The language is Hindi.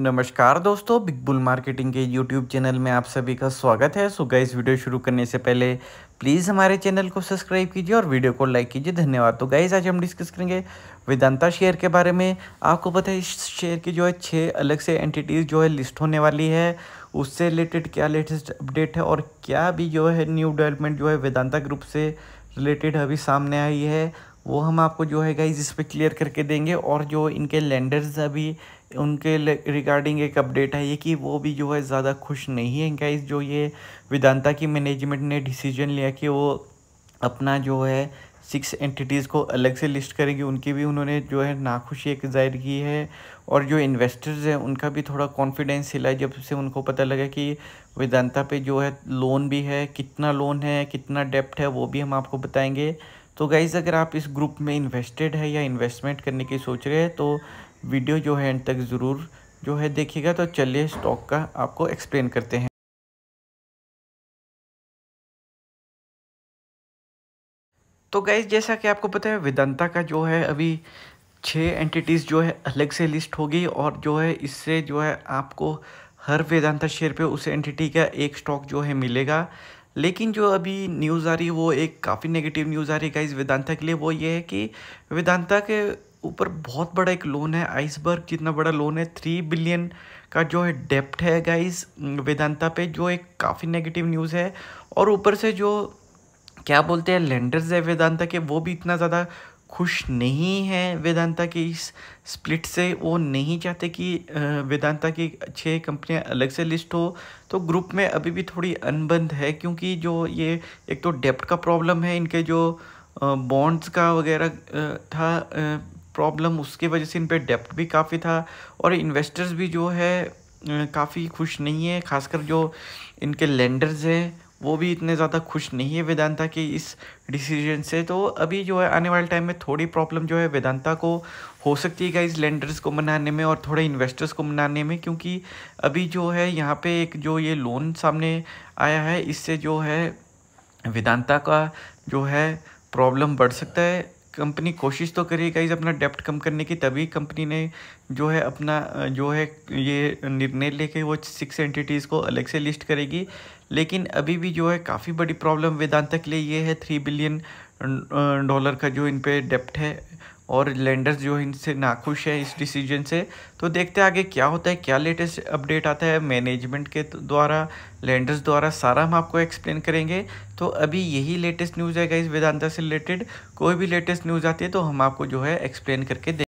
नमस्कार दोस्तों बिग बुल मार्केटिंग के यूट्यूब चैनल में आप सभी का स्वागत है सो गाइस वीडियो शुरू करने से पहले प्लीज़ हमारे चैनल को सब्सक्राइब कीजिए और वीडियो को लाइक कीजिए धन्यवाद तो गाइस आज हम डिस्कस करेंगे वेदांता शेयर के बारे में आपको पता है इस शेयर की जो है छः अलग से एंटिटीज़ जो है लिस्ट होने वाली है उससे रिलेटेड क्या लेटेस्ट अपडेट है और क्या भी जो है न्यू डेवलपमेंट जो है वेदांता ग्रुप से रिलेटेड अभी सामने आई है वो हम आपको जो है गाइज इस पर क्लियर करके देंगे और जो इनके लैंडर्स अभी उनके रिगार्डिंग एक अपडेट है ये कि वो भी जो है ज़्यादा खुश नहीं है गाइज जो ये वेदांता की मैनेजमेंट ने डिसीजन लिया कि वो अपना जो है सिक्स एंटिटीज़ को अलग से लिस्ट करेंगे उनकी भी उन्होंने जो है नाखुशी एक जाहिर की है और जो इन्वेस्टर्स हैं उनका भी थोड़ा कॉन्फिडेंस हिला जब से उनको पता लगा कि वेदांता पे जो है लोन भी है कितना लोन है कितना डेप्ट है वो भी हम आपको बताएंगे तो गाइज़ अगर आप इस ग्रुप में इन्वेस्टेड है या इन्वेस्टमेंट करने की सोच रहे हैं तो वीडियो जो है एंड तक ज़रूर जो है देखिएगा तो चलिए स्टॉक का आपको एक्सप्लेन करते हैं तो गाइज जैसा कि आपको पता है वेदांता का जो है अभी छः एंटिटीज़ जो है अलग से लिस्ट होगी और जो है इससे जो है आपको हर वेदांता शेयर पे उस एंटिटी का एक स्टॉक जो है मिलेगा लेकिन जो अभी न्यूज़ आ रही है वो एक काफ़ी नेगेटिव न्यूज़ आ रही है गाइज वेदांता के लिए वो ये है कि वेदांता के ऊपर बहुत बड़ा एक लोन है आइसबर्ग जितना बड़ा लोन है थ्री बिलियन का जो है डेप्ट है गाइस वेदांता पे जो एक काफ़ी नेगेटिव न्यूज़ है और ऊपर से जो क्या बोलते हैं लेंडर्स है वेदांता के वो भी इतना ज़्यादा खुश नहीं हैं वेदांता के इस स्प्लिट से वो नहीं चाहते कि वेदांता की छः कंपनियां अलग से लिस्ट हो तो ग्रुप में अभी भी थोड़ी अनबंद है क्योंकि जो ये एक तो डेप्ट का प्रॉब्लम है इनके जो बॉन्ड्स का वगैरह था प्रॉब्लम उसके वजह से इन पर डेप्ट भी काफ़ी था और इन्वेस्टर्स भी जो है काफ़ी खुश नहीं है खासकर जो इनके लेंडर्स हैं वो भी इतने ज़्यादा खुश नहीं है वेदांता के इस डिसीजन से तो अभी जो है आने वाले टाइम में थोड़ी प्रॉब्लम जो है वेदांता को हो सकती है गाइज लेंडर्स को मनाने में और थोड़े इन्वेस्टर्स को मनाने में क्योंकि अभी जो है यहाँ पे एक जो ये लोन सामने आया है इससे जो है वेदांता का जो है प्रॉब्लम बढ़ सकता है कंपनी कोशिश तो करिए गाइज अपना डेप्ट कम करने की तभी कंपनी ने जो है अपना जो है ये निर्णय लेके वो सिक्स एंटिटीज़ को अलग से लिस्ट करेगी लेकिन अभी भी जो है काफ़ी बड़ी प्रॉब्लम वेदांता के लिए ये है थ्री बिलियन डॉलर का जो इन पर डेप्ट है और लेंडर्स जो इनसे नाखुश है इस डिसीजन से तो देखते हैं आगे क्या होता है क्या लेटेस्ट अपडेट आता है मैनेजमेंट के तो द्वारा लेंडर्स द्वारा सारा हम आपको एक्सप्लेन करेंगे तो अभी यही लेटेस्ट न्यूज़ है इस वेदांता से रिलेटेड कोई भी लेटेस्ट न्यूज़ आती है तो हम आपको जो है एक्सप्लेन करके